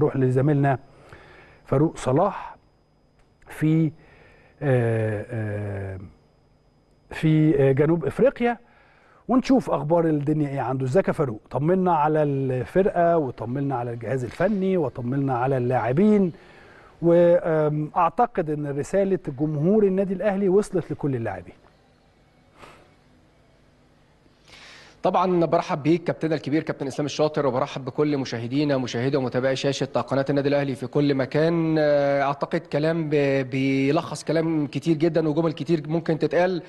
نروح لزميلنا فاروق صلاح في آه، آه، في آه، جنوب افريقيا ونشوف اخبار الدنيا ايه عنده ازيك يا فاروق طمنا على الفرقه وطمنا على الجهاز الفني وطمنا على اللاعبين واعتقد ان رساله جمهور النادي الاهلي وصلت لكل اللاعبين طبعا برحب بيك كابتننا الكبير كابتن اسلام الشاطر وبرحب بكل مشاهدينا مشاهدي ومتابعي شاشه قناه النادي الاهلي في كل مكان آه، اعتقد كلام بيلخص كلام كتير جدا وجمل كتير ممكن تتقال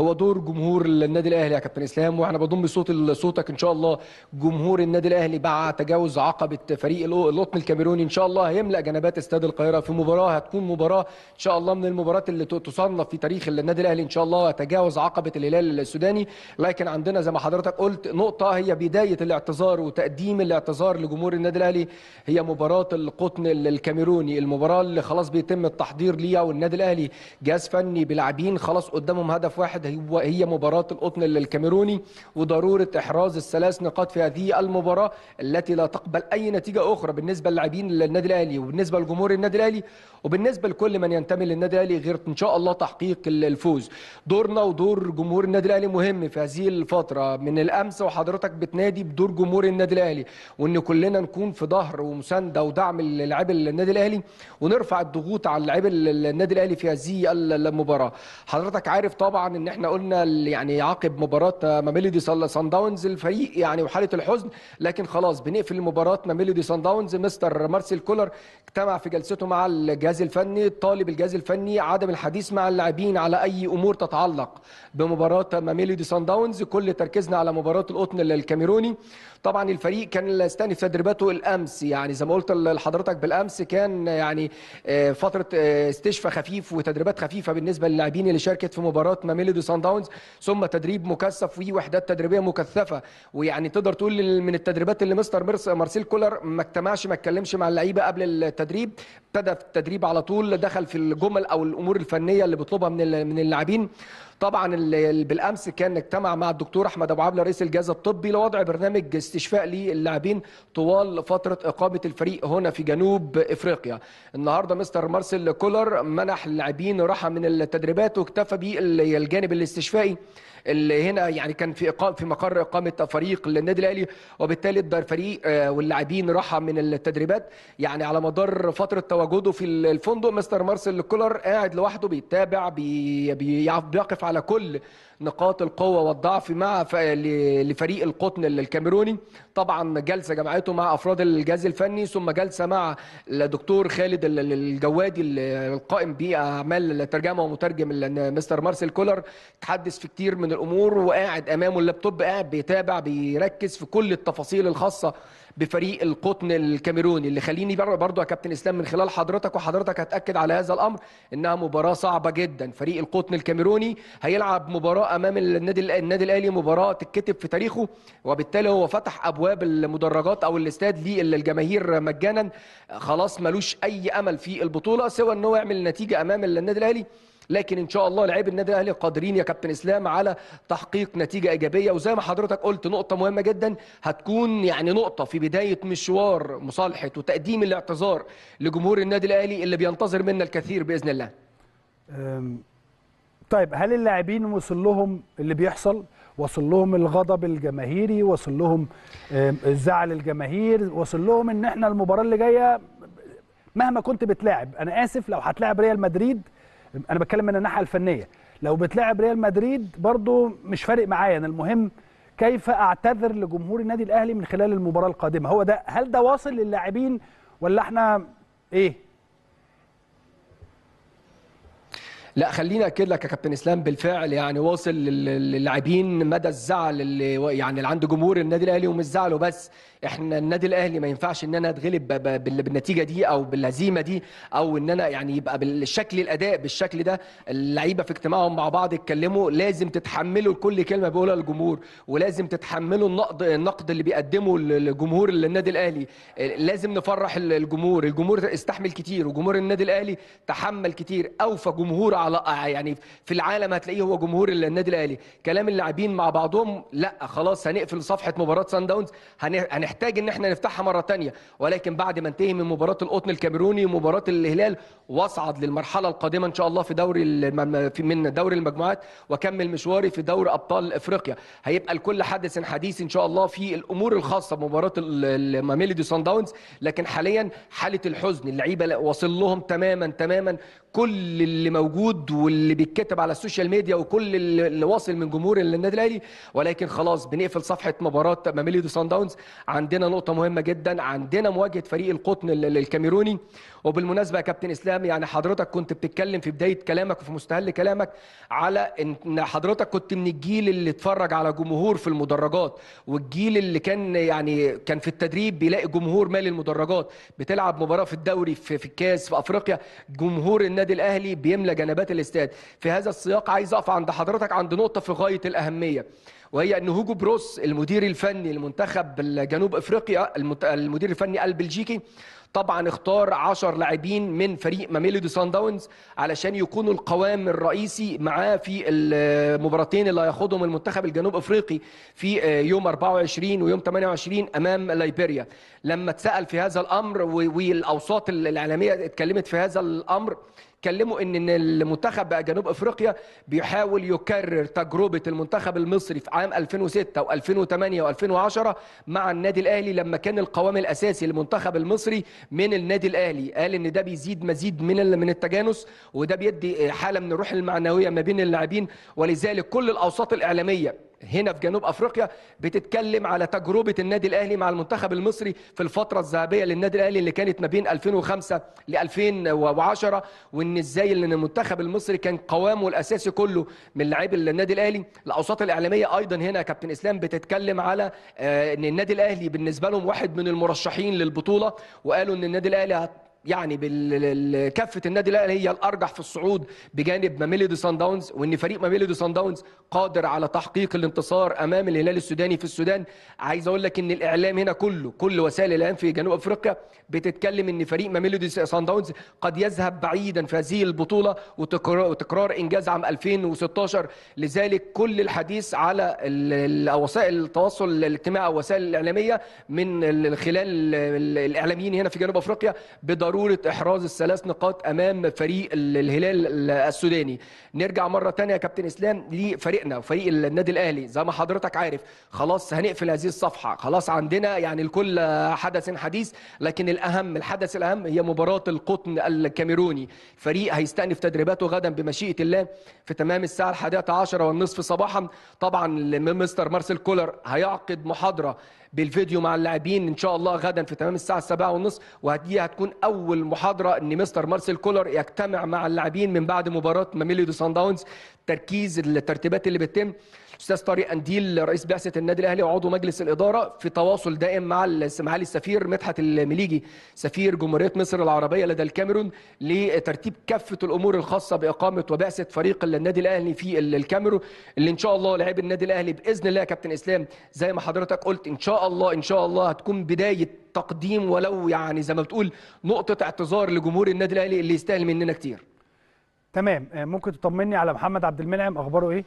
هو دور جمهور النادي الاهلي يا كابتن اسلام واحنا بضم صوت صوتك ان شاء الله جمهور النادي الاهلي بعد تجاوز عقبه فريق القطن الكاميروني ان شاء الله هيملا جنبات استاد القاهره في مباراه هتكون مباراه ان شاء الله من المباريات اللي تصنف في تاريخ النادي الاهلي ان شاء الله تجاوز عقبه الهلال السوداني لكن عندنا زي ما حضرتك قلت نقطة هي بداية الاعتذار وتقديم الاعتذار لجمهور النادي الأهلي هي مباراة القطن الكاميروني المباراة اللي خلاص بيتم التحضير ليها والنادي الأهلي جهاز فني بلاعبين خلاص قدامهم هدف واحد هي مباراة القطن الكاميروني وضرورة إحراز الثلاث نقاط في هذه المباراة التي لا تقبل أي نتيجة أخرى بالنسبة للاعبين للنادي الأهلي وبالنسبة لجمهور النادي الأهلي وبالنسبة لكل من ينتمي للنادي الأهلي غير إن شاء الله تحقيق الفوز دورنا ودور جمهور النادي الأهلي مهم في هذه الفترة من بالامس وحضرتك بتنادي بدور جمهور النادي الاهلي وان كلنا نكون في ظهر ومسانده ودعم للاعيبه النادي الاهلي ونرفع الضغوط على لعيبه النادي الاهلي في هذه المباراه حضرتك عارف طبعا ان احنا قلنا يعني عقب مباراه ماميلدي سان داونز الفريق يعني وحاله الحزن لكن خلاص بنقفل مباراه ماميلدي سان داونز مستر مارسيل كولر اجتمع في جلسته مع الجهاز الفني طالب الجهاز الفني عدم الحديث مع اللاعبين على اي امور تتعلق بمباراه ماميلدي سان داونز كل تركيزنا على مباراه القطن الكاميروني طبعا الفريق كان استني في تدريباته الامس يعني زي ما قلت لحضرتك بالامس كان يعني آه، فتره آه، استشفاء خفيف وتدريبات خفيفه بالنسبه للاعبين اللي شاركت في مباراه ماميلودي سان داونز ثم تدريب مكثف ووحدات تدريبيه مكثفه ويعني تقدر تقول من التدريبات اللي مستر مارسيل كولر ما اجتمعش ما اتكلمش مع اللعيبه قبل التدريب ابتدى في التدريب على طول دخل في الجمل او الامور الفنيه اللي بيطلبها من من اللاعبين طبعا بالامس كان اجتمع مع الدكتور احمد ابو عبله رئيس الجهاز الطبي لوضع برنامج استشفاء للاعبين طوال فتره اقامه الفريق هنا في جنوب افريقيا النهارده مستر مارسيل كولر منح اللاعبين راحه من التدريبات واكتفى بالجانب الاستشفائي اللي هنا يعني كان في اقام في مقر اقامه فريق للنادي الاهلي وبالتالي ادى الفريق آه، واللاعبين راحه من التدريبات يعني على مدار فتره تواجده في الفندق مستر مارسيل كولر قاعد لوحده بيتابع بي بيقف على كل نقاط القوه والضعف مع لفريق القطن الكاميروني طبعا جلسه جمعته مع افراد الجهاز الفني ثم جلسه مع الدكتور خالد الجوادي القائم باعمال الترجمه ومترجم مستر مارسيل كولر تحدث في كتير من الامور وقاعد امامه اللابتوب قاعد بيتابع بيركز في كل التفاصيل الخاصه بفريق القطن الكاميروني اللي خليني برضو يا كابتن اسلام من خلال حضرتك وحضرتك هتاكد على هذا الامر انها مباراه صعبه جدا فريق القطن الكاميروني هيلعب مباراه امام النادي النادي الاهلي مباراه تتكتب في تاريخه وبالتالي هو فتح ابواب المدرجات او الاستاد للجماهير مجانا خلاص ملوش اي امل في البطوله سوى ان هو يعمل نتيجه امام النادي الاهلي لكن ان شاء الله لعيب النادي الاهلي قادرين يا كابتن اسلام على تحقيق نتيجه ايجابيه وزي ما حضرتك قلت نقطه مهمه جدا هتكون يعني نقطه في بدايه مشوار مصالحه وتقديم الاعتذار لجمهور النادي الاهلي اللي بينتظر منا الكثير باذن الله طيب هل اللاعبين وصل لهم اللي بيحصل وصل لهم الغضب الجماهيري وصل لهم زعل الجماهير وصل لهم ان احنا المباراه اللي جايه مهما كنت بتلاعب انا اسف لو هتلاعب ريال مدريد انا بتكلم من الناحيه الفنيه لو بتلعب ريال مدريد برضو مش فارق معايا انا المهم كيف اعتذر لجمهور النادي الاهلي من خلال المباراه القادمه هو ده هل ده واصل للاعبين ولا احنا ايه لا خليني اكد لك يا كابتن اسلام بالفعل يعني واصل للاعبين مدى الزعل اللي يعني اللي عند جمهور النادي الاهلي ومش زعله بس احنا النادي الاهلي ما ينفعش ان انا اتغلب بالنتيجه دي او بالهزيمه دي او ان انا يعني يبقى بالشكل الاداء بالشكل ده اللعيبه في اجتماعهم مع بعض يتكلموا لازم تتحملوا كل كلمه بيقولها الجمهور ولازم تتحملوا النقد النقد اللي بيقدمه الجمهور للنادي الاهلي لازم نفرح الجمهور الجمهور استحمل كتير وجمهور النادي الاهلي تحمل كتير اوفى جمهور على يعني في العالم هتلاقيه هو جمهور النادي الاهلي كلام اللاعبين مع بعضهم لا خلاص هنقفل صفحه مباراه سان داونز هنحتاج ان احنا نفتحها مره ثانيه ولكن بعد ما انتهي من مباراه القطن الكاميروني ومباراه الهلال واصعد للمرحله القادمه ان شاء الله في دوري من دوري المجموعات واكمل مشواري في دوري ابطال افريقيا هيبقى لكل حدث حديث ان شاء الله في الامور الخاصه بمباراه ميلودي سان داونز لكن حاليا حاله الحزن اللعيبه واصل لهم تماما تماما كل اللي موجود موجود واللي بيتكتب على السوشيال ميديا وكل اللي واصل من جمهور النادي الاهلي ولكن خلاص بنقفل صفحه مباراه ماميليدو سان داونز عندنا نقطه مهمه جدا عندنا مواجهه فريق القطن الكاميروني وبالمناسبه يا كابتن اسلام يعني حضرتك كنت بتتكلم في بدايه كلامك وفي مستهل كلامك على ان حضرتك كنت من الجيل اللي اتفرج على جمهور في المدرجات والجيل اللي كان يعني كان في التدريب بيلاقي جمهور مالي المدرجات بتلعب مباراه في الدوري في, في الكاس في افريقيا جمهور النادي الاهلي بيملى جنبات دخلت الاستاد في هذا السياق عايز اقف عند حضرتك عند نقطه في غايه الاهميه وهي ان هوجو بروس المدير الفني لمنتخب جنوب افريقيا المدير الفني البلجيكي طبعا اختار 10 لاعبين من فريق ماميلودي سان داونز علشان يكونوا القوام الرئيسي معاه في المباراتين اللي هياخدهم المنتخب الجنوب افريقي في آه، يوم 24 ويوم 28 امام ليبيريا لما اتسال في هذا الامر والاوساط الاعلاميه اتكلمت في هذا الامر بيتكلموا ان المنتخب بقى جنوب افريقيا بيحاول يكرر تجربه المنتخب المصري في عام 2006 و2008 و2010 مع النادي الاهلي لما كان القوام الاساسي للمنتخب المصري من النادي الاهلي قال ان ده بيزيد مزيد من من التجانس وده بيدي حاله من الروح المعنويه ما بين اللاعبين ولذلك كل الاوساط الاعلاميه هنا في جنوب افريقيا بتتكلم على تجربه النادي الاهلي مع المنتخب المصري في الفتره الذهبيه للنادي الاهلي اللي كانت ما بين 2005 ل 2010 وان ازاي ان المنتخب المصري كان قوامه الاساسي كله من لعيب النادي الاهلي الاوساط الاعلاميه ايضا هنا كابتن اسلام بتتكلم على آه، ان النادي الاهلي بالنسبه لهم واحد من المرشحين للبطوله وقالوا ان النادي الاهلي يعني بكفه النادي الاهلي هي الارجح في الصعود بجانب ماميلودي سان داونز وان فريق ماميلودي سان داونز قادر على تحقيق الانتصار امام الهلال السوداني في السودان عايز اقول لك ان الاعلام هنا كله كل وسائل الاعلام في جنوب افريقيا بتتكلم ان فريق ماميلودي سان داونز قد يذهب بعيدا في هذه البطوله وتكرار, وتكرار انجاز عام 2016 لذلك كل الحديث على وسائل التواصل الاجتماعي او الوسائل الاعلاميه من خلال الاعلاميين هنا في جنوب افريقيا بضروره ضروره احراز الثلاث نقاط امام فريق الهلال السوداني نرجع مره ثانيه يا كابتن اسلام لفريقنا وفريق النادي الاهلي زي ما حضرتك عارف خلاص هنقفل هذه الصفحه خلاص عندنا يعني الكل حدث حديث لكن الاهم الحدث الاهم هي مباراه القطن الكاميروني فريق هيستأنف تدريباته غدا بمشيئه الله في تمام الساعه 11 والنصف صباحا طبعا مستر مارسيل كولر هيعقد محاضره بالفيديو مع اللاعبين ان شاء الله غدا في تمام الساعه 7:30 وهدي هتكون اول محاضره ان مستر مارسيل كولر يجتمع مع اللاعبين من بعد مباراه دو سان داونز تركيز الترتيبات اللي بتتم استاذ طارق انديل رئيس بعثه النادي الاهلي وعضو مجلس الاداره في تواصل دائم مع معالي السفير مدحت المليجي سفير جمهوريه مصر العربيه لدى الكاميرون لترتيب كافه الامور الخاصه باقامه وبعثه فريق النادي الاهلي في الكاميرون اللي ان شاء الله لاعبي النادي الاهلي باذن الله يا كابتن اسلام زي ما حضرتك قلت ان شاء الله ان شاء الله هتكون بدايه تقديم ولو يعني زي ما بتقول نقطه اعتذار لجمهور النادي الاهلي اللي يستاهل مننا كتير تمام آه، ممكن تطمني على محمد عبد المنعم اخباره ايه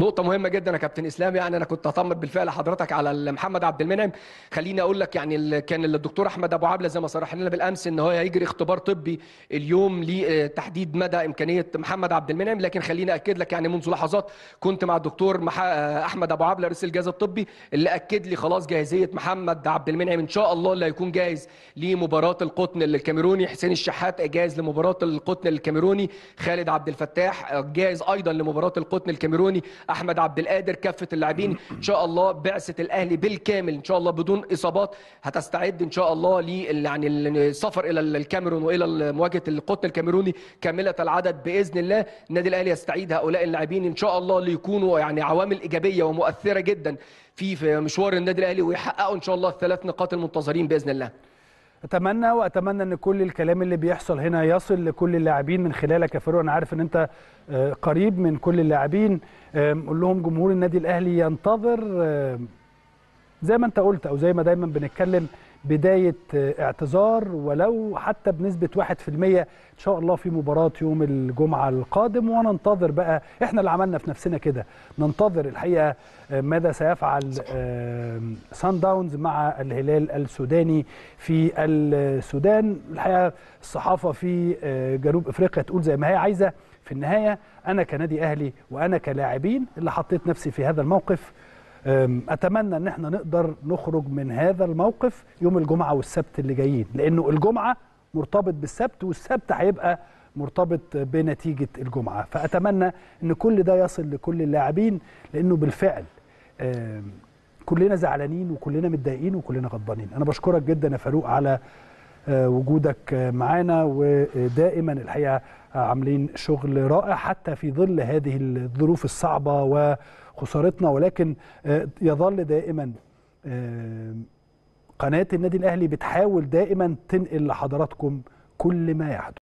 نقطة مهمة جدا يا كابتن اسلام يعني انا كنت اطمن بالفعل حضرتك على محمد عبد المنعم خليني اقول لك يعني كان الدكتور احمد ابو عبله زي ما صرح لنا بالامس ان هو هيجري اختبار طبي اليوم لتحديد آه، مدى امكانية محمد عبد المنعم لكن خليني اكد لك يعني منذ لحظات كنت مع الدكتور آه، احمد ابو عبله رئيس الجهاز الطبي اللي اكد لي خلاص جاهزية محمد عبد المنعم ان شاء الله اللي هيكون جاهز لمباراة القطن الكاميروني حسين الشحات جاهز لمباراة القطن الكاميروني خالد عبد الفتاح آه، جاهز ايضا لمباراة القطن الكاميروني احمد عبد القادر كافه اللاعبين ان شاء الله بعثه الاهلي بالكامل ان شاء الله بدون اصابات هتستعد ان شاء الله ل يعني السفر الى الكاميرون والى مواجهه القطن الكاميروني كامله العدد باذن الله النادي الاهلي يستعيد هؤلاء اللاعبين ان شاء الله ليكونوا يعني عوامل ايجابيه ومؤثره جدا في مشوار النادي الاهلي ويحققوا ان شاء الله الثلاث نقاط المنتظرين باذن الله اتمنى واتمنى ان كل الكلام اللي بيحصل هنا يصل لكل اللاعبين من خلالك يا فاروق انا عارف ان انت آه، قريب من كل اللاعبين قول لهم جمهور النادي الاهلي ينتظر زي ما انت قلت او زي ما دايما بنتكلم بداية آه، اعتذار ولو حتى بنسبة 1% إن شاء الله في مباراة يوم الجمعة القادم وننتظر بقى إحنا اللي عملنا في نفسنا كده ننتظر الحقيقة آه، ماذا سيفعل سان داونز مع الهلال السوداني في السودان الحقيقة الصحافة في آه، جنوب إفريقيا تقول زي ما هي عايزة في النهاية أنا كنادي أهلي وأنا كلاعبين اللي حطيت نفسي في هذا الموقف اتمنى ان احنا نقدر نخرج من هذا الموقف يوم الجمعه والسبت اللي جايين لانه الجمعه مرتبط بالسبت والسبت هيبقى مرتبط بنتيجه الجمعه فاتمنى ان كل ده يصل لكل اللاعبين لانه بالفعل كلنا زعلانين وكلنا متضايقين وكلنا غضبانين انا بشكرك جدا يا فاروق على أه، وجودك معانا ودائما الحقيقه عاملين شغل رائع حتى في ظل هذه الظروف الصعبه و خسارتنا ولكن آه، يظل دائما آه، قناه النادي الاهلي بتحاول دائما تنقل لحضراتكم كل ما يحدث